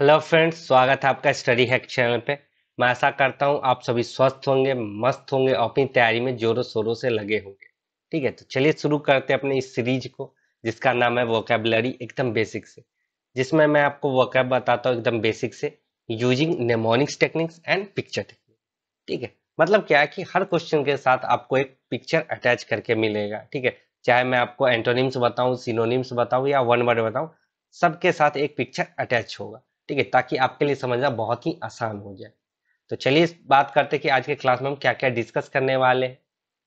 Hello friends स्वागत है आपका स्टडी हैक चैनल पे मैं आशा करता हूँ आप सभी स्वस्थ होंगे मस्त होंगे और अपनी तैयारी में जोरों शोरों से लगे होंगे ठीक है तो चलिए शुरू करते हैं अपने इस सीरीज को जिसका नाम है वोकेबलरी एकदम बेसिक से जिसमें मैं आपको वोकेब बताता हूँ एकदम बेसिक से using mnemonics techniques and picture technique ठीक है मतलब क्या है कि हर क्वेश्चन के साथ आपको एक पिक्चर अटैच करके मिलेगा ठीक है चाहे मैं आपको एंटोनिम्स बताऊँ सिनोनिम्स बताऊँ या वन वर्ड बताऊँ सबके साथ एक पिक्चर अटैच होगा ठीक है ताकि आपके लिए समझना बहुत ही आसान हो जाए तो चलिए बात करते हैं कि आज के क्लास में हम क्या क्या डिस्कस करने वाले हैं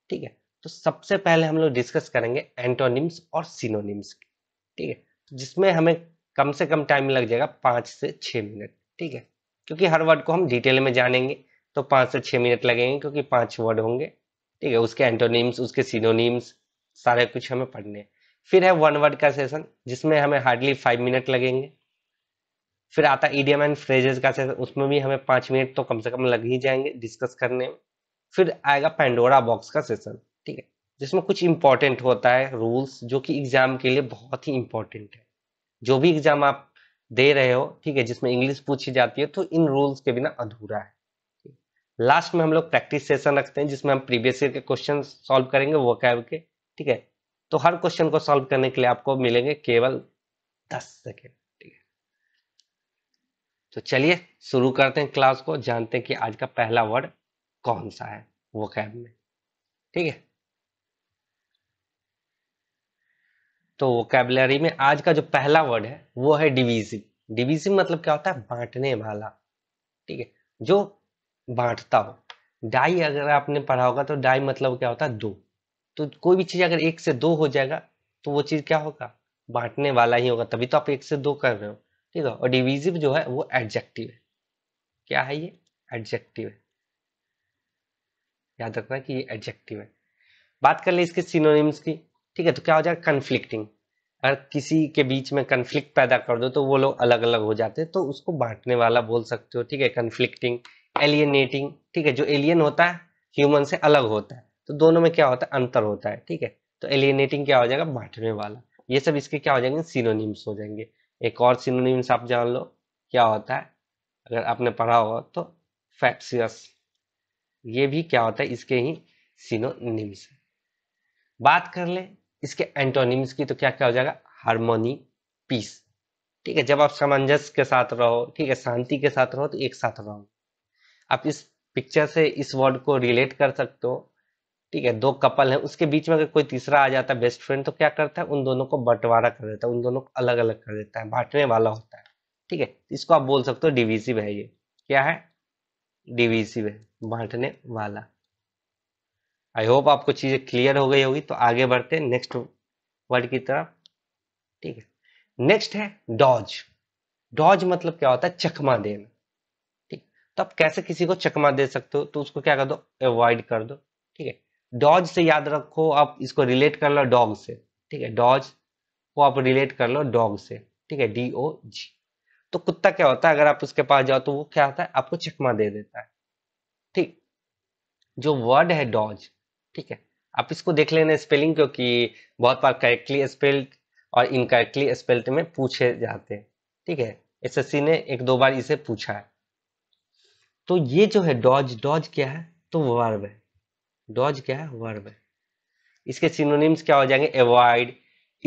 ठीक है तो सबसे पहले हम लोग डिस्कस करेंगे एंटोनिम्स और सिनोनिम्स ठीक है तो जिसमें हमें कम से कम टाइम लग जाएगा पाँच से छः मिनट ठीक है क्योंकि हर वर्ड को हम डिटेल में जानेंगे तो पाँच से छः मिनट लगेंगे क्योंकि पाँच वर्ड होंगे ठीक है उसके एंटोनिम्स उसके सिनोनिम्स सारे कुछ हमें पढ़ने फिर है वन वर्ड का सेशन जिसमें हमें हार्डली फाइव मिनट लगेंगे फिर आता है ईडीएम एंड फ्रेजेस का सेशन उसमें भी हमें पांच मिनट तो कम से कम लग ही जाएंगे डिस्कस करने में फिर आएगा पेंडोरा बॉक्स का सेशन ठीक है जिसमें कुछ इंपॉर्टेंट होता है रूल्स जो कि एग्जाम के लिए बहुत ही इंपॉर्टेंट है जो भी एग्जाम आप दे रहे हो ठीक है जिसमें इंग्लिश पूछी जाती है तो इन रूल्स के बिना अधूरा है लास्ट में हम लोग प्रैक्टिस सेशन रखते हैं जिसमें हम प्रीवियस ईयर के क्वेश्चन सॉल्व करेंगे वो कैब के ठीक है तो हर क्वेश्चन को सॉल्व करने के लिए आपको मिलेंगे केवल दस सेकेंड तो चलिए शुरू करते हैं क्लास को जानते हैं कि आज का पहला वर्ड कौन सा है वो कैब में ठीक है तो वो कैबलरी में आज का जो पहला वर्ड है वो है डिविजिव डिविजिव मतलब क्या होता है बांटने वाला ठीक है जो बांटता हो डाई अगर आपने पढ़ा होगा तो डाई मतलब क्या होता है दो तो कोई भी चीज अगर एक से दो हो जाएगा तो वो चीज क्या होगा बांटने वाला ही होगा तभी तो आप एक से दो कर रहे हो ठीक है और डिविजिव जो है वो एडजेक्टिव है क्या है ये एडजेक्टिव है याद रखना कि ये एडजेक्टिव है बात कर ले इसके सिनोनिम्स की ठीक है तो क्या हो जाएगा कन्फ्लिक्टिंग अगर किसी के बीच में कन्फ्लिक्ट पैदा कर दो तो वो लोग अलग अलग हो जाते हैं तो उसको बांटने वाला बोल सकते हो ठीक है कन्फ्लिक्टिंग एलियनेटिंग ठीक है जो एलियन होता है ह्यूमन से अलग होता है तो दोनों में क्या होता है अंतर होता है ठीक है तो एलियनेटिंग क्या हो जाएगा बांटने वाला ये सब इसके क्या हो जाएंगे सिनोनिम्स हो जाएंगे एक और सिनोनिम्स आप जान लो क्या होता है अगर आपने पढ़ा हो तो फैक्सियस ये भी क्या होता है इसके ही सिनोनिम्स है बात कर ले इसके एंटोनिम्स की तो क्या क्या हो जाएगा हारमोनी पीस ठीक है जब आप सामंजस्य के साथ रहो ठीक है शांति के साथ रहो तो एक साथ रहो आप इस पिक्चर से इस वर्ड को रिलेट कर सकते हो ठीक है दो कपल है उसके बीच में अगर कोई तीसरा आ जाता है बेस्ट फ्रेंड तो क्या करता है उन दोनों को बंटवारा कर देता है उन दोनों को अलग अलग कर देता है बांटने वाला होता है ठीक है इसको आप बोल सकते हो डिविजिव है ये क्या है डिविजिव है बांटने वाला आई होप आपको चीजें क्लियर हो गई होगी तो आगे बढ़ते हैं नेक्स्ट वर्ड की तरफ ठीक है नेक्स्ट है डॉज डॉज मतलब क्या होता है चकमा देना ठीक तो आप कैसे किसी को चकमा दे सकते हो तो उसको क्या कर दो अवॉइड कर दो ठीक है डॉज से याद रखो आप इसको रिलेट कर लो डॉग से ठीक है डॉज को आप रिलेट कर लो डॉग से ठीक है डी ओ जी तो कुत्ता क्या होता है अगर आप उसके पास जाओ तो वो क्या होता है आपको चकमा दे देता है ठीक जो वर्ड है डॉज ठीक है आप इसको देख लेना स्पेलिंग क्योंकि बहुत बार करेक्टली स्पेल्ड और इनकरेक्टली स्पेल्ड में पूछे जाते हैं ठीक है सी ने एक दो बार इसे पूछा है तो ये जो है डॉज डॉज क्या है तो वर्ब है डॉज क्या है वर्ब है इसके सिनोनिम्स क्या हो जाएंगे एवॉइड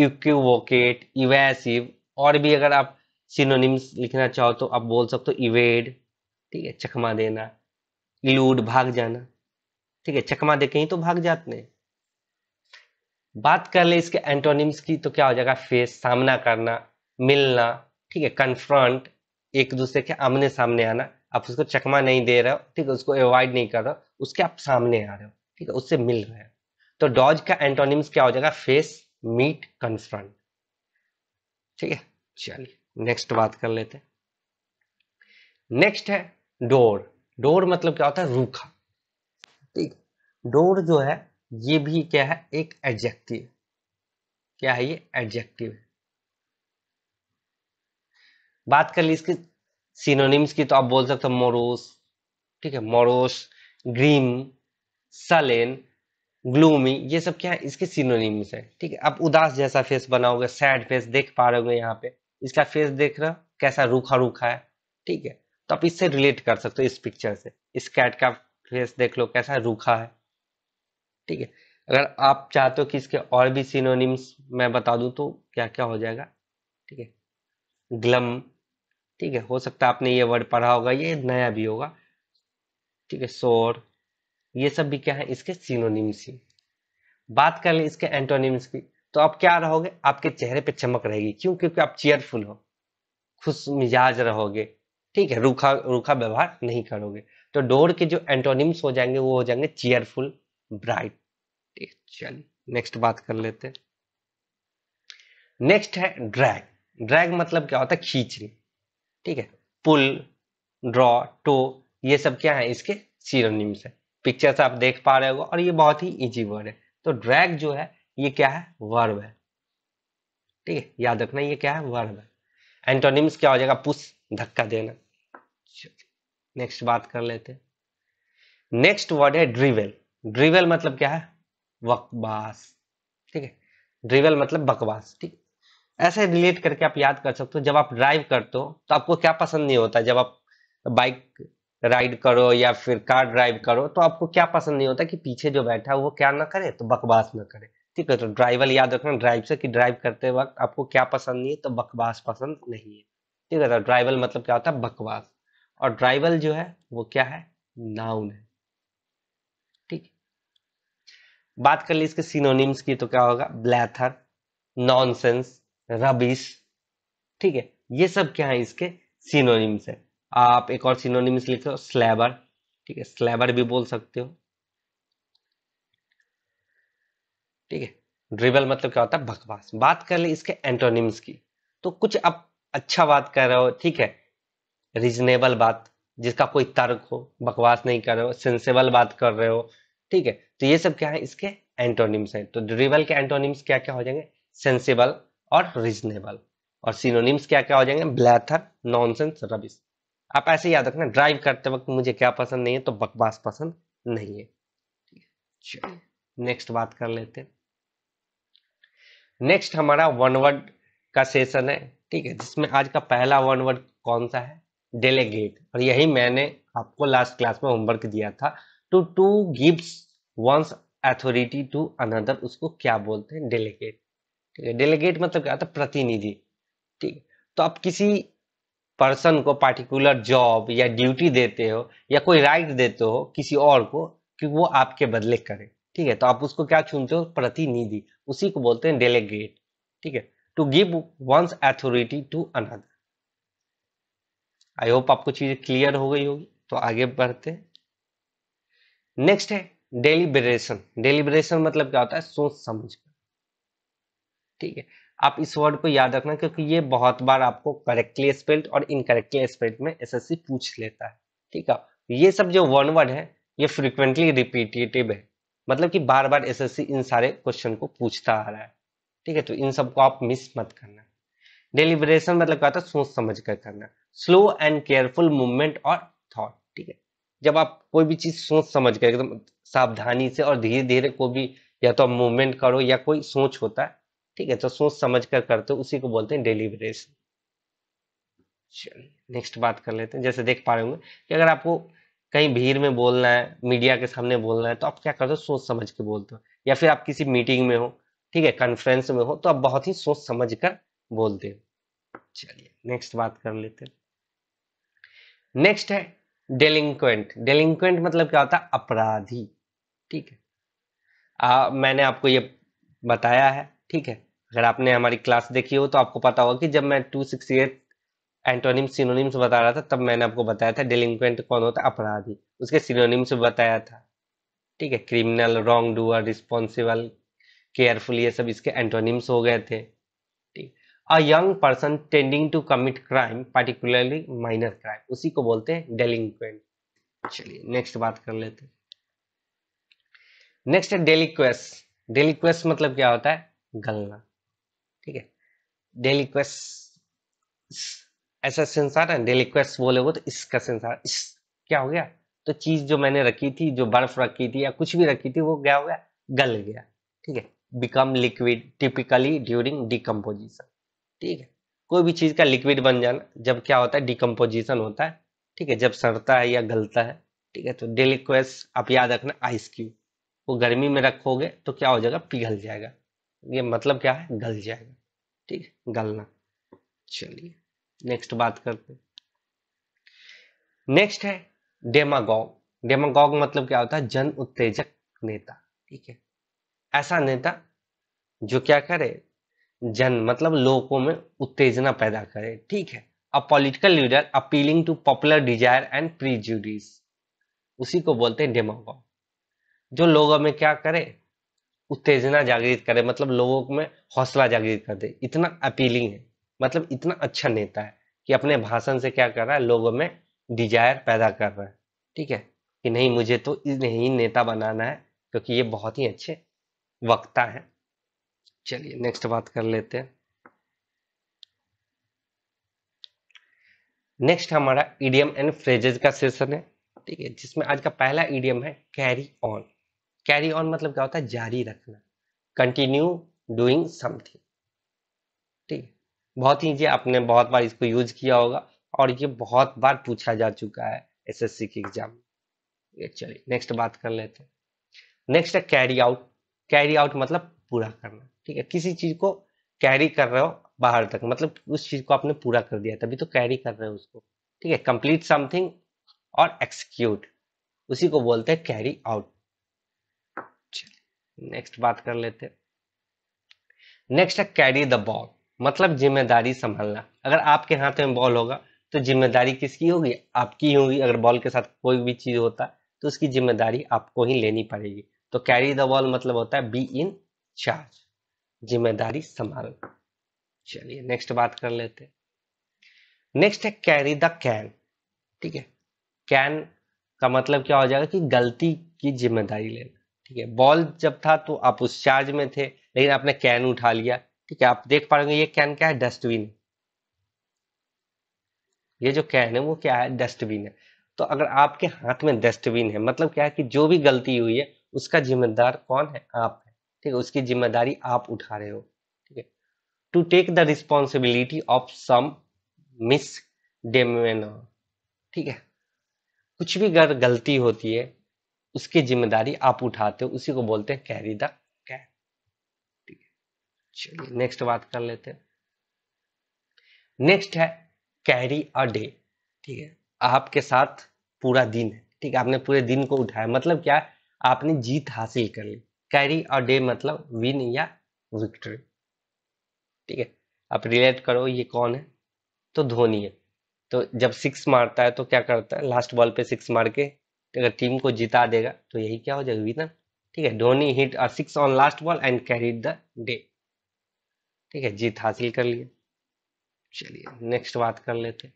इक्यूवोकेट इवेसिव और भी अगर आप सिनोनिम्स लिखना चाहो तो आप बोल सकते हो इवेड ठीक है चकमा देना इलूड भाग जाना ठीक है चकमा दे कहीं तो भाग जाते हैं बात कर ले इसके एंटोनिम्स की तो क्या हो जाएगा फेस सामना करना मिलना ठीक है कन्फ्रंट एक दूसरे के आमने सामने आना आप उसको चकमा नहीं दे रहे हो ठीक है उसको एवॉइड नहीं कर रहे हो उसके आप सामने आ रहे हो ठीक है उससे मिल रहे हैं तो डॉज का एंटोनिम्स क्या हो जाएगा फेस मीट कंफ्रंट ठीक है चलिए नेक्स्ट बात कर लेते हैं नेक्स्ट है डोर डोर मतलब क्या होता है रूखा ठीक डोर जो है ये भी क्या है एक एडजेक्टिव क्या है ये एडजेक्टिव है बात कर ली इसके सिनोनिम्स की तो आप बोल सकते हो मोरोस ठीक है मोरोस ग्रीम सलेन ग्लूमी ये सब क्या है इसके सिनोनिम्स है ठीक है आप उदास जैसा फेस बनाओगे सैड फेस देख पा रहे हो यहाँ पे इसका फेस देख रहे हो कैसा रूखा रूखा है ठीक है तो आप इससे रिलेट कर सकते हो इस पिक्चर से इस कैट का फेस देख लो कैसा रूखा है ठीक है अगर आप चाहते हो कि इसके और भी सिनोनिम्स मैं बता दूं तो क्या क्या हो जाएगा ठीक है ग्लम ठीक है हो सकता है आपने ये वर्ड पढ़ा होगा ये नया भी होगा ठीक है शोर ये सब भी क्या है इसके सिनोनिम्स ही बात कर ले इसके एंटोनिम्स की तो आप क्या रहोगे आपके चेहरे पे चमक रहेगी क्यों क्योंकि आप चेयरफुल हो खुश मिजाज रहोगे ठीक है रूखा रूखा व्यवहार नहीं करोगे तो डोर के जो एंटोनिम्स हो जाएंगे वो हो जाएंगे चेयरफुल ब्राइट ठीक चलिए नेक्स्ट बात कर लेते हैं नेक्स्ट है ड्रैग ड्रैग मतलब क्या होता है खींचने ठीक है पुल ड्रॉ टो ये सब क्या है इसके सीरोनिम्स है पिक्चर से आप देख पा रहे हो और ये बहुत ही इजी वर्ड है तो ड्रैग जो है ये क्या है वर्ब है ठीक है याद रखना ये क्या है वर्ब है एंटोनिम्स क्या हो जाएगा पुश धक्का देना नेक्स्ट बात कर लेते हैं नेक्स्ट वर्ड है ड्रिवेल ड्रिवेल मतलब क्या है बकवास ठीक है ड्रिवेल मतलब बकवास ठीक ऐसे रिलेट करके आप याद कर सकते हो जब आप ड्राइव करते हो तो आपको क्या पसंद नहीं होता जब आप बाइक राइड करो या फिर कार ड्राइव करो तो आपको क्या पसंद नहीं होता कि पीछे जो बैठा है वो क्या ना करे तो बकवास ना करे ठीक है तो ड्राइवर याद रखना ड्राइव से कि ड्राइव करते वक्त आपको क्या पसंद नहीं है तो बकवास पसंद नहीं है ठीक है तो ड्राइवल मतलब क्या होता है बकवास और ड्राइवल जो है वो क्या है नाउन है ठीक बात कर ली इसके सिनोनिम्स की तो क्या होगा ब्लैथर नॉनसेंस रबिस ठीक है ये सब क्या है इसके सिनोनिम्स है आप एक और सिनोनिम्स लिखो स्लैबर ठीक है स्लैबर भी बोल सकते हो ठीक है ड्रिबल मतलब क्या होता है बकवास बात कर ले इसके एंटोनिम्स की तो कुछ आप अच्छा बात कर रहे हो ठीक है रीजनेबल बात जिसका कोई तर्क हो बकवास नहीं कर रहे हो सेंसेबल बात कर रहे हो ठीक है तो ये सब क्या है इसके एंटोनिम्स हैं तो ड्रिबल के एंटोनिम्स क्या क्या हो जाएंगे सेंसेबल और रीजनेबल और सिनोनिम्स क्या क्या हो जाएंगे ब्लैथर नॉनसेंस रबिश आप ऐसे याद रखना ड्राइव करते वक्त मुझे क्या पसंद नहीं है तो बकवास पसंद नहीं है नेक्स्ट बात कर लेते नेक्स्ट हमारा वन वर्ड का सेशन है ठीक है जिसमें आज का पहला वन वर्ड कौन सा है डेलीगेट और यही मैंने आपको लास्ट क्लास में होमवर्क दिया था to to gives one's authority to another उसको क्या बोलते हैं डेलीगेट ठीक है डेलीगेट मतलब क्या होता है प्रतिनिधि ठीक है तो आप किसी पर्सन को पार्टिकुलर जॉब या ड्यूटी देते हो या कोई राइट देते हो किसी और को कि वो आपके बदले करे ठीक है तो आप उसको क्या चुनते हो प्रतिनिधि उसी को बोलते हैं डेलीगेट ठीक है to give one's authority to another I hope आपको चीज क्लियर हो गई होगी तो आगे बढ़ते नेक्स्ट है डेलीबरेशन डेलीबरेशन मतलब क्या होता है सोच समझ कर ठीक है आप इस वर्ड को याद रखना क्योंकि ये बहुत बार आपको करेक्टली स्पेल्ड और इनकरेक्टली स्पेल्ड में एस पूछ लेता है ठीक है ये सब जो वन वर्ड है ये फ्रिक्वेंटली रिपीटेटिव है मतलब कि बार बार एस इन सारे क्वेश्चन को पूछता आ रहा है ठीक है तो इन सबको आप मिस मत करना डिलीवरेशन मतलब क्या होता है सोच समझ कर करना स्लो एंड केयरफुल मूवमेंट और थॉट ठीक है जब आप कोई भी चीज सोच समझ कर एकदम तो सावधानी से और धीरे धीरे कोई भी या तो आप मूवमेंट करो या कोई सोच होता है ठीक है तो सोच समझ कर करते हो उसी को बोलते हैं डिलीवरेशन चलिए नेक्स्ट बात कर लेते हैं जैसे देख पा रहे होंगे कि अगर आपको कहीं भीड़ में बोलना है मीडिया के सामने बोलना है तो आप क्या करते हो सोच समझ के बोलते हो या फिर आप किसी मीटिंग में हो ठीक है कॉन्फ्रेंस में हो तो आप बहुत ही सोच समझ कर बोलते हो चलिए नेक्स्ट बात कर लेते हैं नेक्स्ट है डेलिंक्वेंट डेलिंक्वेंट मतलब क्या होता है अपराधी ठीक है आ, मैंने आपको ये बताया है ठीक है अगर आपने हमारी क्लास देखी हो तो आपको पता होगा कि जब मैं two sixty eight antonym synonyms बता रहा था तब मैंने आपको बताया था डेलिंक्वेंट कौन होता है अपराधी उसके सिनोनिम्स बताया था ठीक है criminal wrong doer responsible careful ये सब इसके एंटोनिम्स हो गए थे ठीक a young person tending to commit crime particularly minor crime उसी को बोलते हैं डेलिंक्वेंट चलिए नेक्स्ट बात कर लेते हैं नेक्स्ट है डेलिक्वेस्ट डेलिक्वेस मतलब क्या होता है गलना ठीक है क्वेस्ट ऐसा संसार है क्वेस्ट बोले वो तो इसका संसार इस क्या हो गया तो चीज जो मैंने रखी थी जो बर्फ रखी थी या कुछ भी रखी थी वो क्या हो गया गल गया ठीक है become liquid typically during decomposition ठीक है कोई भी चीज का लिक्विड बन जाना जब क्या होता है डिकम्पोजिशन होता है ठीक है जब सड़ता है या गलता है ठीक है तो क्वेस्ट आप याद रखना आइस क्यूब वो गर्मी में रखोगे तो क्या हो जाएगा पिघल जाएगा ये मतलब क्या है गल जाएगा ठीक है गलना चलिए नेक्स्ट बात करते हैं नेक्स्ट है डेमागॉग डेमागॉग मतलब क्या होता है जन उत्तेजक नेता ठीक है ऐसा नेता जो क्या करे जन मतलब लोगों में उत्तेजना पैदा करे ठीक है a political leader appealing to popular desire and prejudice उसी को बोलते हैं डेमागॉग जो लोगों में क्या करे उत्तेजना जागृत करे मतलब लोगों में हौसला जागृत कर दे इतना अपीलिंग है मतलब इतना अच्छा नेता है कि अपने भाषण से क्या कर रहा है लोगों में डिजायर पैदा कर रहा है ठीक है कि नहीं मुझे तो नहीं नेता बनाना है क्योंकि ये बहुत ही अच्छे वक्ता है चलिए नेक्स्ट बात कर लेते हैं नेक्स्ट हमारा ईडीएम एंड फ्रेजेज का सेशन है ठीक है जिसमें आज का पहला ईडीएम है कैरी ऑन कैरी ऑन मतलब क्या होता है जारी रखना कंटिन्यू डूइंग समथिंग ठीक बहुत ही जी आपने बहुत बार इसको यूज किया होगा और ये बहुत बार पूछा जा चुका है एसएससी के एग्जाम में चलिए नेक्स्ट बात कर लेते हैं नेक्स्ट है कैरी आउट कैरी आउट मतलब पूरा करना ठीक है किसी चीज को कैरी कर रहे हो बाहर तक मतलब उस चीज को आपने पूरा कर दिया तभी तो कैरी कर रहे हो उसको ठीक है कंप्लीट समथिंग और एक्सिक्यूट उसी को बोलते हैं कैरी आउट नेक्स्ट बात कर लेते नेक्स्ट है कैरी द बॉल मतलब जिम्मेदारी संभालना अगर आपके हाथ में बॉल होगा तो जिम्मेदारी किसकी होगी आपकी होगी अगर बॉल के साथ कोई भी चीज होता तो उसकी जिम्मेदारी आपको ही लेनी पड़ेगी तो कैरी द बॉल मतलब होता है बी इन चार्ज जिम्मेदारी संभालना चलिए नेक्स्ट बात कर लेते नेक्स्ट है कैरी द कैन ठीक है कैन का मतलब क्या हो जाएगा कि गलती की जिम्मेदारी लेना ठीक है बॉल जब था तो आप उस चार्ज में थे लेकिन आपने कैन उठा लिया ठीक है आप देख पाएंगे ये कैन क्या है डस्टबिन ये जो कैन है वो क्या है डस्टबिन है तो अगर आपके हाथ में डस्टबिन है मतलब क्या है कि जो भी गलती हुई है उसका जिम्मेदार कौन है आप है ठीक है उसकी जिम्मेदारी आप उठा रहे हो ठीक है to take the responsibility of some misdemeanour ठीक है कुछ भी अगर गलती होती है उसकी जिम्मेदारी आप उठाते हो उसी को बोलते हैं कैरी द कैन ठीक है चलिए नेक्स्ट बात कर लेते हैं नेक्स्ट है कैरी अ डे ठीक है आपके साथ पूरा दिन है ठीक है आपने पूरे दिन को उठाया मतलब क्या आपने जीत हासिल कर ली कैरी अ डे मतलब विन या विक्ट्री ठीक है आप रिलेट करो ये कौन है तो धोनी है तो जब सिक्स मारता है तो क्या करता है लास्ट बॉल पे सिक्स मार के अगर टीम को जिता देगा तो यही क्या हो जाएगा विनर ठीक है Dhoni hit a six on last ball and carry the day ठीक है जीत हासिल कर लिया चलिए नेक्स्ट बात कर लेते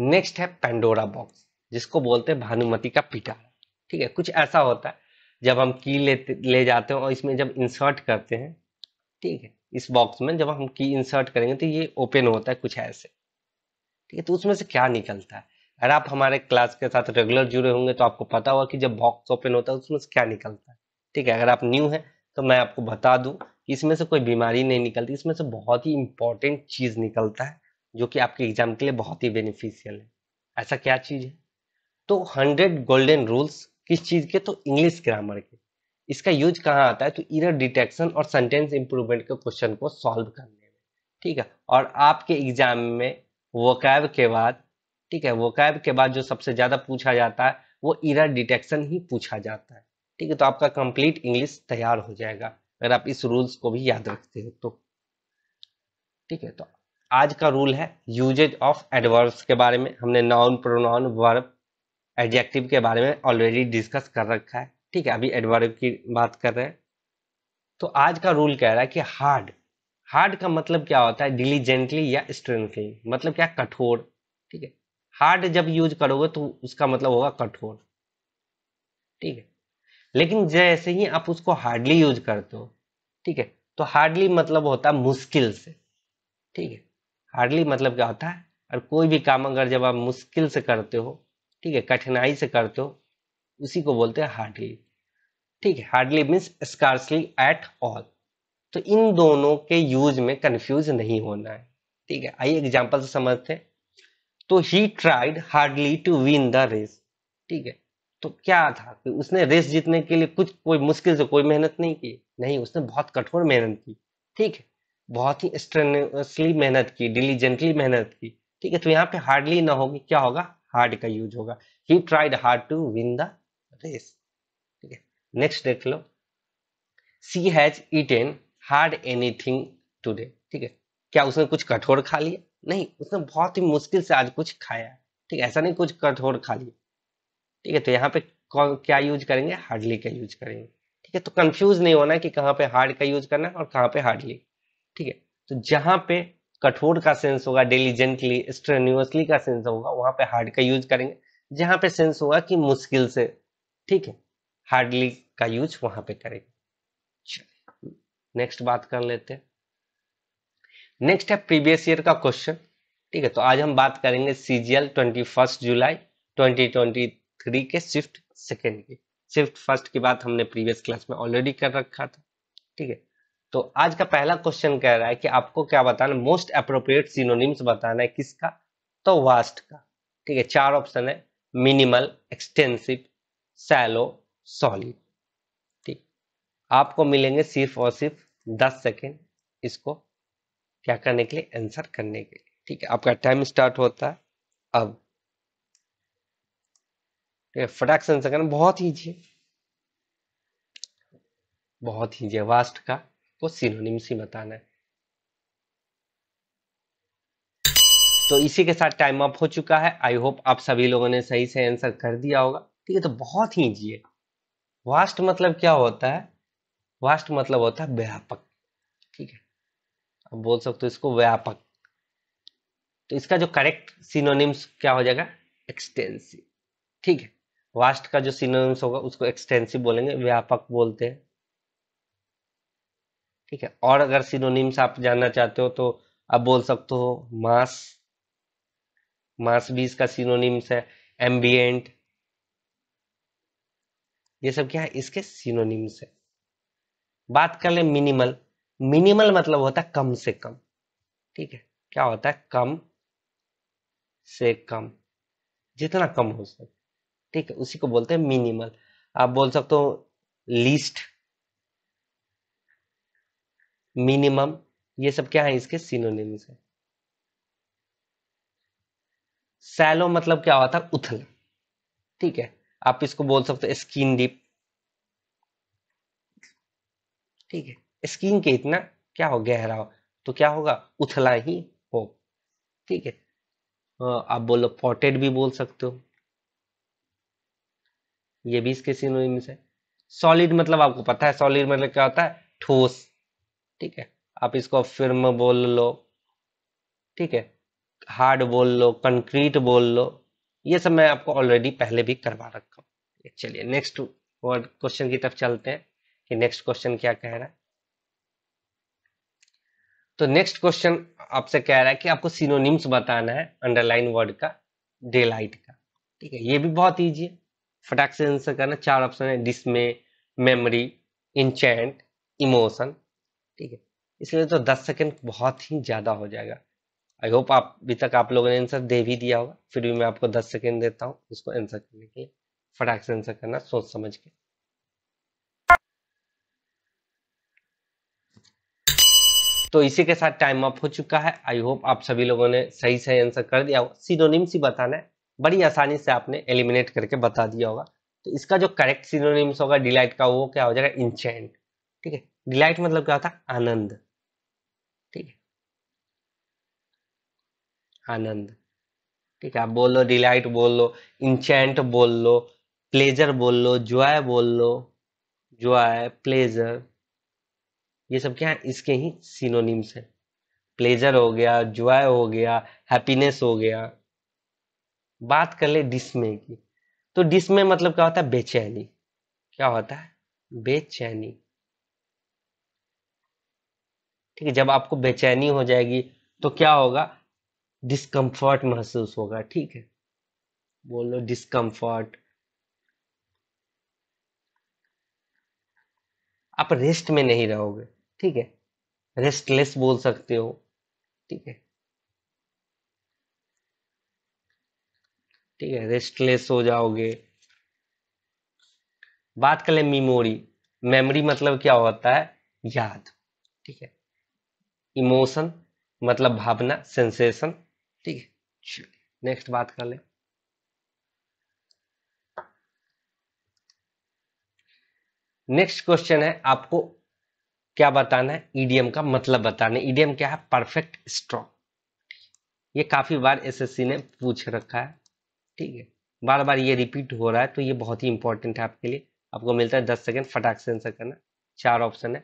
नेक्स्ट है पेंडोरा बॉक्स जिसको बोलते हैं भानुमति का पिटारा ठीक है कुछ ऐसा होता है जब हम की ले ले जाते हैं और इसमें जब इंसर्ट करते हैं ठीक है इस बॉक्स में जब हम की इंसर्ट करेंगे तो ये ओपन होता है कुछ ऐसे ठीक है तो उसमें से क्या निकलता है अगर आप हमारे क्लास के साथ रेगुलर जुड़े होंगे तो आपको पता होगा कि जब बॉक्स ओपन होता है उसमें से क्या निकलता है ठीक है अगर आप न्यू हैं तो मैं आपको बता दूं कि इसमें से कोई बीमारी नहीं निकलती इसमें से बहुत ही इंपॉर्टेंट चीज़ निकलता है जो कि आपके एग्जाम के लिए बहुत ही बेनिफिशियल है ऐसा क्या चीज़ है तो हंड्रेड गोल्डन रूल्स किस चीज़ के तो इंग्लिश ग्रामर के इसका यूज कहाँ आता है तो इरर डिटेक्शन और सेंटेंस इंप्रूवमेंट के क्वेश्चन को सॉल्व करने में ठीक है और आपके एग्जाम में वकैब के बाद ठीक है वोकैब के बाद जो सबसे ज़्यादा पूछा जाता है वो इरा डिटेक्शन ही पूछा जाता है ठीक है तो आपका कंप्लीट इंग्लिश तैयार हो जाएगा अगर आप इस रूल्स को भी याद रखते हो तो ठीक है तो आज का रूल है यूजेज ऑफ एडवर्ब्स के बारे में हमने नॉन प्रोनाउन वर्ब एडजेक्टिव के बारे में ऑलरेडी डिस्कस कर रखा है ठीक है अभी एडवर्ब की बात कर रहे हैं तो आज का रूल कह रहा है कि हार्ड हार्ड का मतलब क्या होता है डिलीजेंटली या स्ट्रेंथली मतलब क्या कठोर ठीक है हार्ड जब यूज करोगे तो उसका मतलब होगा कठोर ठीक है लेकिन जैसे ही आप उसको हार्डली यूज करते हो ठीक है तो हार्डली मतलब होता है मुश्किल से ठीक है हार्डली मतलब क्या होता है और कोई भी काम अगर जब आप मुश्किल से करते हो ठीक है कठिनाई से करते हो उसी को बोलते हैं हार्डली ठीक है hardly means scarcely at all तो इन दोनों के यूज में कंफ्यूज नहीं होना है ठीक है आइए एग्जाम्पल से समझते हैं तो he tried hardly to win the race ठीक है तो क्या था कि उसने रेस जीतने के लिए कुछ कोई मुश्किल से कोई मेहनत नहीं की नहीं उसने बहुत कठोर मेहनत की ठीक है बहुत ही स्ट्रेनसली मेहनत की डिलीजेंटली मेहनत की ठीक है तो यहाँ पे हार्डली ना होगी क्या होगा हार्ड का यूज होगा he tried hard to win the race ठीक है नेक्स्ट देख लो she has eaten hard anything today ठीक है क्या उसने कुछ कठोर खा लिया नहीं उसने बहुत ही मुश्किल से आज कुछ खाया ठीक ऐसा नहीं कुछ कठोर खा लिया ठीक है तो यहाँ पे कौन क्या यूज करेंगे हार्डली का यूज करेंगे ठीक है तो कंफ्यूज नहीं होना कि कहाँ पे हार्ड का यूज करना और कहाँ पे हार्डली ठीक है तो जहाँ पे कठोर का सेंस होगा डेलीजेंटली स्ट्रेन्यूसली का सेंस होगा वहां पे हार्ड का यूज करेंगे जहां पे सेंस होगा कि मुश्किल से ठीक है हार्डली का यूज वहां पे करेंगे नेक्स्ट बात कर लेते हैं नेक्स्ट है प्रीवियस ईयर का क्वेश्चन ठीक है तो आज हम बात करेंगे CGL twenty first July twenty twenty three के स्विफ्ट सेकेंड की स्विफ्ट फर्स्ट की बात हमने प्रीवियस क्लास में ऑलरेडी कर रखा था ठीक है तो आज का पहला क्वेश्चन कह रहा है कि आपको क्या बताना मोस्ट अप्रोप्रिएट सिनोनिम्स बताना है किसका तो वास्ट का ठीक है चार ऑप्शन है मिनिमल एक्सटेंसिव सैलो सॉलिड ठीक आपको मिलेंगे सिर्फ और सिर्फ दस सेकेंड इसको क्या करने के लिए आंसर करने के लिए ठीक है आपका टाइम स्टार्ट होता है अब फटाक से आंसर करना बहुत ईजी है बहुत ही है वास्ट का वो सिनोनिम ही बताना है तो इसी के साथ टाइम अप हो चुका है आई होप आप सभी लोगों ने सही से आंसर कर दिया होगा ठीक है तो बहुत ही ईजी है वास्ट मतलब क्या होता है वास्ट मतलब होता है व्यापक ठीक है बोल सकते हो इसको व्यापक तो इसका जो करेक्ट सिनोनिम्स क्या हो जाएगा एक्सटेंसिव ठीक है वास्ट का जो सिनोनिम्स होगा उसको एक्सटेंसिव बोलेंगे व्यापक बोलते हैं ठीक है और अगर सिनोनिम्स आप जानना चाहते हो तो आप बोल सकते हो मास मास भी इसका सिनोनिम्स है एम्बियंट ये सब क्या है इसके सिनोनिम्स है बात कर ले मिनिमल मिनिमल मतलब होता है कम से कम ठीक है क्या होता है कम से कम जितना कम हो सके ठीक है उसी को बोलते हैं मिनिमल आप बोल सकते हो लीस्ट मिनिमम ये सब क्या है इसके सिनोनिम्स है सैलो मतलब क्या होता है उथल ठीक है आप इसको बोल सकते हो स्किन डीप ठीक है स्किन के इतना क्या हो गहरा हो तो क्या होगा उथला ही हो ठीक है आप बोलो पॉटेड भी बोल सकते हो ये भी इसके सिनोनिम्स है सॉलिड मतलब आपको पता है सॉलिड मतलब क्या होता है ठोस ठीक है आप इसको फिर्म बोल लो ठीक है हार्ड बोल लो कंक्रीट बोल लो ये सब मैं आपको ऑलरेडी पहले भी करवा रखा हूँ चलिए नेक्स्ट वर्ड क्वेश्चन की तरफ चलते हैं कि नेक्स्ट क्वेश्चन क्या कह रहा है तो नेक्स्ट क्वेश्चन आपसे कह रहा है कि आपको सिनोनिम्स बताना है अंडरलाइन वर्ड का डे लाइट का ठीक है ये भी बहुत ईजी है फटाक से आंसर करना चार ऑप्शन है डिस्मे मेमोरी इंचेंट इमोशन ठीक है इसलिए तो दस सेकेंड बहुत ही ज़्यादा हो जाएगा आई होप आप अभी तक आप लोगों ने आंसर दे भी दिया होगा फिर भी मैं आपको दस सेकेंड देता हूँ इसको आंसर करने के लिए फटाक से आंसर करना सोच समझ के तो इसी के साथ टाइम अप हो चुका है आई होप आप सभी लोगों ने सही सही आंसर कर दिया होगा सिनोनिम सी बताना है बड़ी आसानी से आपने एलिमिनेट करके बता दिया होगा तो इसका जो करेक्ट सिनोनिम्स होगा डिलाइट का वो क्या हो जाएगा इंचेंट ठीक है डिलाइट मतलब क्या होता है आनंद ठीक है आनंद ठीक है आप बोल लो डिलाइट बोल लो इंचेंट बोल लो प्लेजर बोल लो जॉय बोल लो जॉय प्लेजर ये सब क्या है इसके ही सिनोनिम्स है प्लेजर हो गया जॉय हो गया हैप्पीनेस हो गया बात कर ले डिस्मे की तो डिस्मे मतलब क्या होता है बेचैनी क्या होता है बेचैनी ठीक है जब आपको बेचैनी हो जाएगी तो क्या होगा डिस्कम्फर्ट महसूस होगा ठीक है बोल लो डिस्कम्फर्ट आप रेस्ट में नहीं रहोगे ठीक है रेस्टलेस बोल सकते हो ठीक है ठीक है रेस्टलेस हो जाओगे बात कर ले मेमोरी मेमोरी मतलब क्या होता है याद ठीक है इमोशन मतलब भावना सेंसेशन ठीक है चलिए नेक्स्ट बात कर ले नेक्स्ट क्वेश्चन है आपको क्या बताना है ईडीएम e का मतलब बताना है ईडीएम e क्या है परफेक्ट स्ट्रॉन्ग ये काफ़ी बार एसएससी ने पूछ रखा है ठीक है बार बार ये रिपीट हो रहा है तो ये बहुत ही इंपॉर्टेंट है आपके लिए आपको मिलता है दस सेकेंड फटाक से आंसर करना चार ऑप्शन है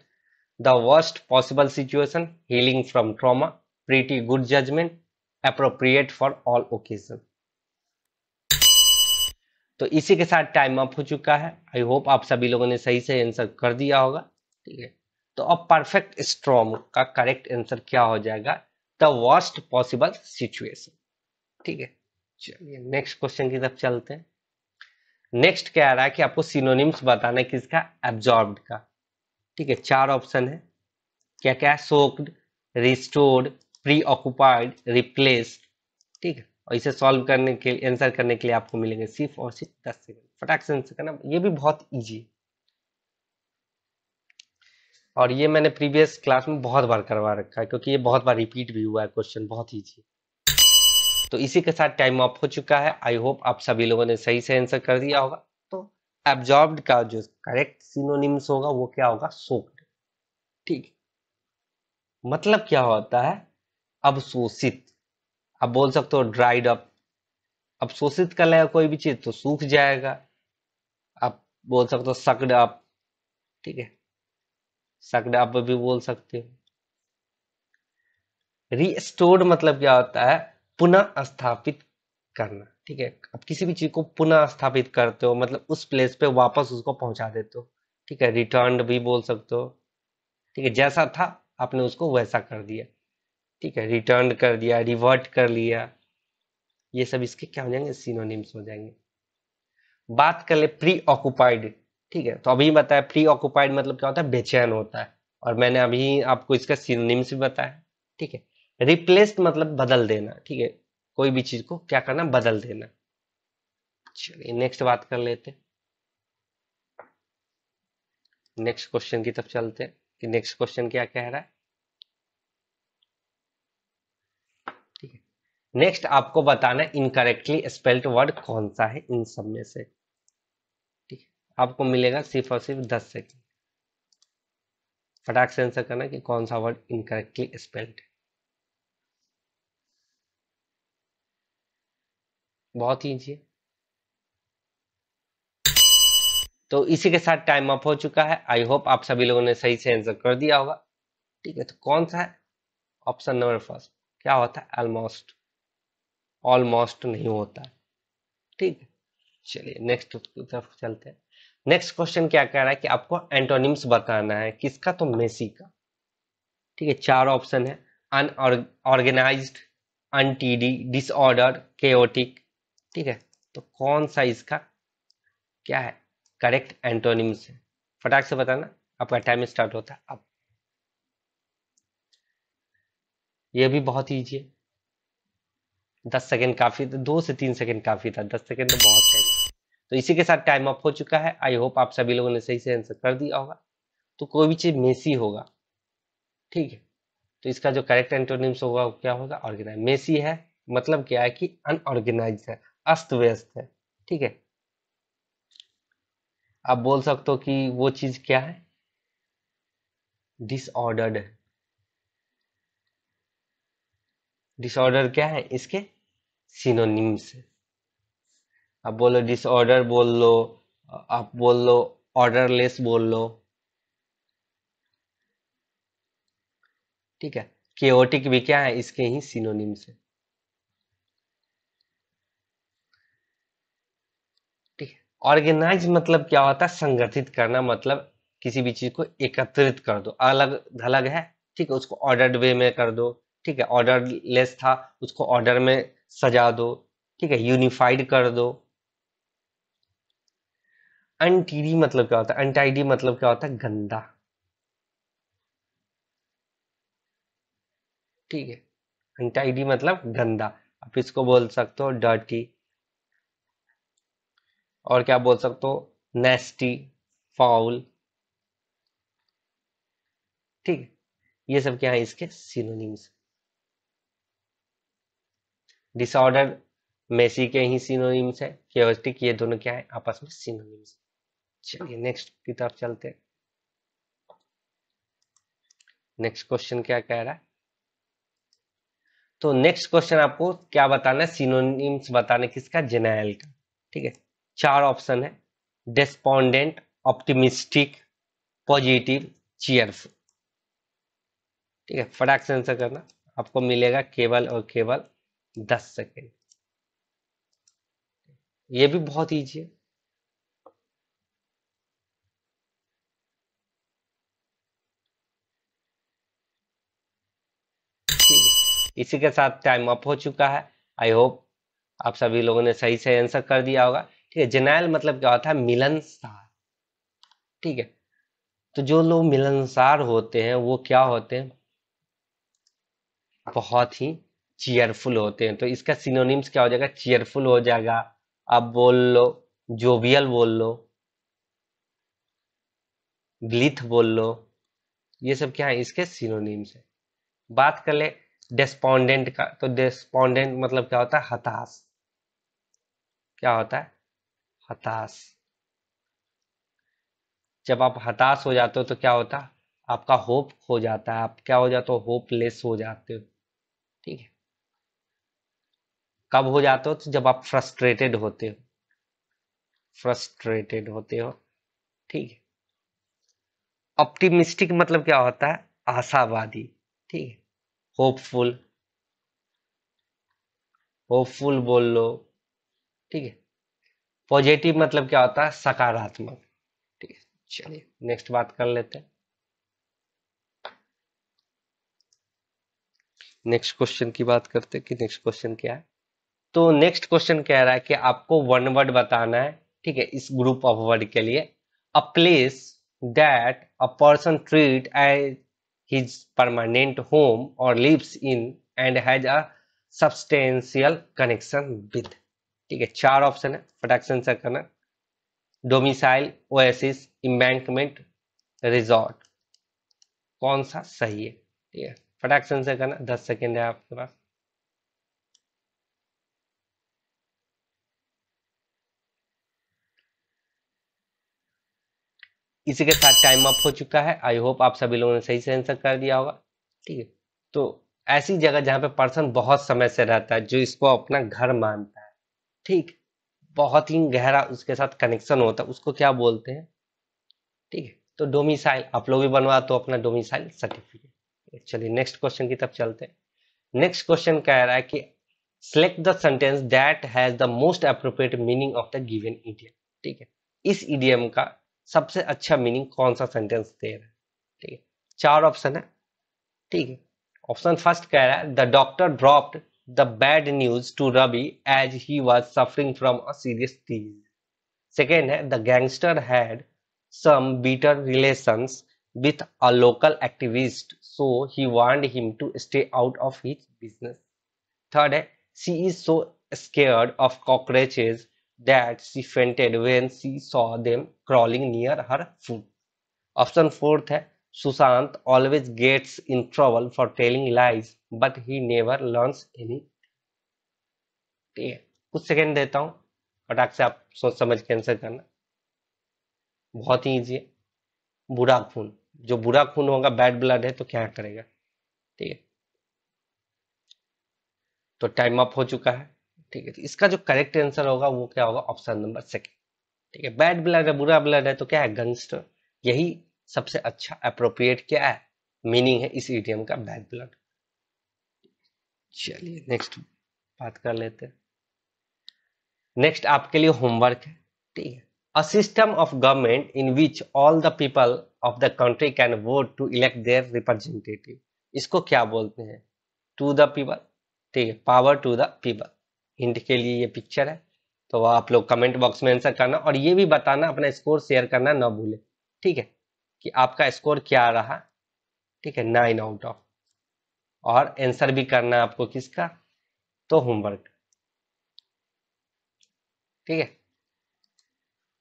the worst possible situation healing from trauma pretty good judgement appropriate for all occasion तो इसी के साथ टाइम अप हो चुका है आई होप आप सभी लोगों ने सही से आंसर कर दिया होगा ठीक है तो अब परफेक्ट स्ट्रॉम का करेक्ट आंसर क्या हो जाएगा द वर्स्ट पॉसिबल सिचुएशन ठीक है चलिए नेक्स्ट क्वेश्चन की तरफ चलते हैं नेक्स्ट क्या आ रहा है कि आपको सिनोनिम्स बताना है किसका एब्जॉर्ब का ठीक है चार ऑप्शन है क्या क्या है soaked restored preoccupied replaced ठीक है और इसे सॉल्व करने के आंसर करने के लिए आपको मिलेंगे सिर्फ और सिर्फ दस सेकंड फटाक से आंसर करना ये भी बहुत ईजी है और ये मैंने प्रीवियस क्लास में बहुत बार करवा रखा है क्योंकि ये बहुत बार रिपीट भी हुआ है क्वेश्चन बहुत ईजी तो इसी के साथ टाइम ऑफ हो चुका है आई होप आप सभी लोगों ने सही से आंसर कर दिया होगा तो एब्जॉर्ब का जो करेक्ट सिनोनिम्स होगा वो क्या होगा सोक्ड ठीक मतलब क्या होता है अवशोषित आप बोल सकते हो ड्राइड अप अवशोषित कर लेगा कोई भी चीज तो सूख जाएगा आप बोल सकते हो सकड अप ठीक है सकते आप भी बोल सकते हो रिस्टोर्ड मतलब क्या होता है पुनः स्थापित करना ठीक है आप किसी भी चीज को पुनः स्थापित करते हो मतलब उस प्लेस पे वापस उसको पहुंचा देते हो ठीक है रिटर्न भी बोल सकते हो ठीक है जैसा था आपने उसको वैसा कर दिया ठीक है रिटर्न कर दिया रिवर्ट कर लिया ये सब इसके क्या हो जाएंगे सीनोनिम्स हो जाएंगे बात कर ले प्री ऑक्युपाइड ठीक है तो अभी बताया प्री ऑक्यूपाइड मतलब क्या होता है बेचैन होता है और मैंने अभी आपको इसका सिनोनिम्स भी बताया ठीक है रिप्लेस्ड मतलब बदल देना ठीक है कोई भी चीज को क्या करना बदल देना चलिए नेक्स्ट बात कर लेते नेक्स्ट क्वेश्चन की तरफ चलते हैं कि नेक्स्ट क्वेश्चन क्या कह रहा है ठीक है नेक्स्ट आपको बताना इनकरेक्टली स्पेल्ड वर्ड कौन सा है इन सब में से आपको मिलेगा सिर्फ और सिर्फ दस सेकेंड फटाक से आंसर करना कि कौन सा वर्ड इनकरेक्टली स्पेल्ड बहुत ही इजी तो इसी के साथ टाइम अप हो चुका है आई होप आप सभी लोगों ने सही से आंसर कर दिया होगा ठीक है तो कौन सा है ऑप्शन नंबर फर्स्ट क्या होता है ऑलमोस्ट ऑलमोस्ट नहीं होता ठीक है चलिए नेक्स्ट की तरफ चलते हैं नेक्स्ट क्वेश्चन क्या कह रहा है कि आपको एंटोनिम्स बताना है किसका तो मेसी का ठीक है चार ऑप्शन है अनऑर्गेनाइज अनटीडी डिसऑर्डर केओटिक ठीक है तो कौन सा इसका क्या है करेक्ट एंटोनिम्स है फटाक से बताना आपका टाइम स्टार्ट होता है अब यह भी बहुत ईजी है दस सेकेंड काफी दो से तीन सेकेंड काफी था दस सेकेंड तो बहुत है तो इसी के साथ टाइम अप हो चुका है आई होप आप सभी लोगों ने सही से आंसर कर दिया होगा तो कोई भी चीज मेसी होगा ठीक है तो इसका जो करेक्ट एंटोनिम्स होगा वो क्या होगा ऑर्गेनाइज मेसी है मतलब क्या है कि अनऑर्गेनाइज है अस्त व्यस्त है ठीक है आप बोल सकते हो कि वो चीज क्या है डिसऑर्डर्ड है डिसऑर्डर क्या है इसके सिनोनिम्स है आप बोलो डिसऑर्डर बोल लो आप बोल लो ऑर्डरलेस बोल लो ठीक है केओटिक भी क्या है इसके ही सिनोनिम से ठीक है ऑर्गेनाइज मतलब क्या होता है संगठित करना मतलब किसी भी चीज को एकत्रित कर दो अलग धलग है ठीक है उसको ऑर्डर्ड वे में कर दो ठीक है ऑर्डरलेस था उसको ऑर्डर में सजा दो ठीक है यूनिफाइड कर दो अनटीडी मतलब क्या होता है अनटाइडी मतलब क्या होता है गंदा ठीक है अनटाइडी मतलब गंदा आप इसको बोल सकते हो डर्टी और क्या बोल सकते हो नेस्टी फाउल ठीक है ये सब क्या है इसके सिनोनिम्स डिसऑर्डर मेसी के ही सिनोनिम्स है ये दोनों क्या है आपस में सिनोनिम्स चलिए नेक्स्ट की तरफ चलते नेक्स्ट क्वेश्चन क्या कह रहा है तो नेक्स्ट क्वेश्चन आपको क्या बताना है सिनोनिम्स बताने किसका जेनाइल का ठीक है चार ऑप्शन है डेस्पॉन्डेंट ऑप्टिमिस्टिक पॉजिटिव चीयरफुल ठीक है फटाक से आंसर करना आपको मिलेगा केवल और केवल दस सेकेंड ये भी बहुत ईजी है इसी के साथ टाइम अप हो चुका है आई होप आप सभी लोगों ने सही सही आंसर कर दिया होगा ठीक है जेनाइल मतलब क्या होता है मिलनसार ठीक है तो जो लोग मिलनसार होते हैं वो क्या होते हैं बहुत ही चेयरफुल होते हैं तो इसका सिनोनिम्स क्या हो जाएगा चेयरफुल हो जाएगा आप बोल लो जोवियल बोल लो ग्लिथ बोल लो ये सब क्या है इसके सिनोनिम्स है बात कर ले डेस्पोंडेंट का तो डेस्पोंडेंट मतलब क्या होता है हताश क्या होता है हताश जब आप हताश हो जाते हो तो क्या होता है आपका होप खो जाता है आप क्या हो जाते हो होपलेस हो जाते हो ठीक है कब हो जाते हो तो जब आप फ्रस्ट्रेटेड होते हो फ्रस्ट्रेटेड होते हो ठीक है ऑप्टिमिस्टिक मतलब क्या होता है आशावादी ठीक है होपफुल होपफुल बोल लो ठीक है पॉजिटिव मतलब क्या होता है सकारात्मक ठीक है चलिए नेक्स्ट बात कर लेते हैं नेक्स्ट क्वेश्चन की बात करते हैं कि नेक्स्ट क्वेश्चन क्या है तो नेक्स्ट क्वेश्चन कह रहा है कि आपको वन वर्ड बताना है ठीक है इस ग्रुप ऑफ वर्ड के लिए a place that a person treat as his permanent home or lives in and has a substantial connection with ठीक है चार ऑप्शन है फटाक से आंसर करना डोमिसाइल ओएसिस इम्बैंकमेंट रिजॉर्ट कौन सा सही है ठीक है फटाक से आंसर करना दस सेकेंड है आपके पास इसी के साथ टाइम अप हो चुका है आई होप आप सभी लोगों ने सही से आंसर कर दिया होगा ठीक है तो ऐसी जगह जहाँ पे पर्सन बहुत समय से रहता है जो इसको अपना घर मानता है ठीक बहुत ही गहरा उसके साथ कनेक्शन होता है उसको क्या बोलते हैं ठीक है तो डोमिसाइल आप लोग भी बनवा तो अपना डोमिसाइल सर्टिफिकेट चलिए नेक्स्ट क्वेश्चन की तरफ चलते हैं नेक्स्ट क्वेश्चन कह रहा है कि select the sentence that has the most appropriate meaning of the given idiom ठीक है इस इडियम का सबसे अच्छा मीनिंग कौन सा सेंटेंस दे रहा है ठीक है चार ऑप्शन है ठीक है ऑप्शन फर्स्ट कह रहा है the doctor dropped the bad news to Ravi as he was suffering from a serious disease second है the gangster had some bitter relations a local activist so he want him to stay out of his business third है she is so scared of cockroaches that she fainted when she saw them crawling near her foot. Option fourth है Sushant always gets in trouble for telling lies, but he never learns any. ठीक है कुछ second देता हूँ फटाक से आप सोच समझ के आंसर करना बहुत ही ईजी है बुरा खून जो बुरा खून होगा बैड ब्लड है तो क्या करेगा ठीक है तो टाइम अप हो चुका है ठीक है तो इसका जो करेक्ट आंसर होगा वो क्या होगा ऑप्शन नंबर सेकेंड ठीक है बैड ब्लड है बुरा ब्लड है तो क्या है गंगस्टर यही सबसे अच्छा अप्रोप्रिएट क्या है मीनिंग है इस इडियम का बैड ब्लड चलिए नेक्स्ट बात कर लेते हैं नेक्स्ट आपके लिए होमवर्क है ठीक है a system of government in which all the people of the country can vote to elect their representative इसको क्या बोलते हैं टू द पीपल ठीक है power to the people hint के लिए ये पिक्चर है तो आप लोग कमेंट बॉक्स में आंसर करना और ये भी बताना अपना स्कोर शेयर करना ना भूले ठीक है कि आपका स्कोर क्या रहा ठीक है नाइन आउट ऑफ और आंसर भी करना आपको किसका तो होमवर्क ठीक है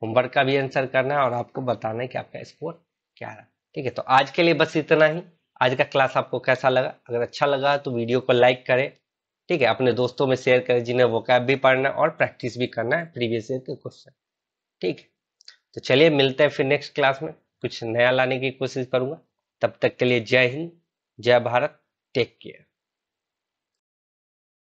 होमवर्क का भी आंसर करना है और आपको बताना है कि आपका स्कोर क्या रहा ठीक है तो आज के लिए बस इतना ही आज का क्लास आपको कैसा लगा अगर अच्छा लगा तो वीडियो को लाइक करें ठीक है अपने दोस्तों में शेयर करें जिन्हें वो भी पढ़ना है और प्रैक्टिस भी करना है प्रीवियस ईयर के क्वेश्चन ठीक है तो चलिए मिलते हैं फिर नेक्स्ट क्लास में कुछ नया लाने की कोशिश करूंगा तब तक के लिए जय हिंद जय भारत टेक केयर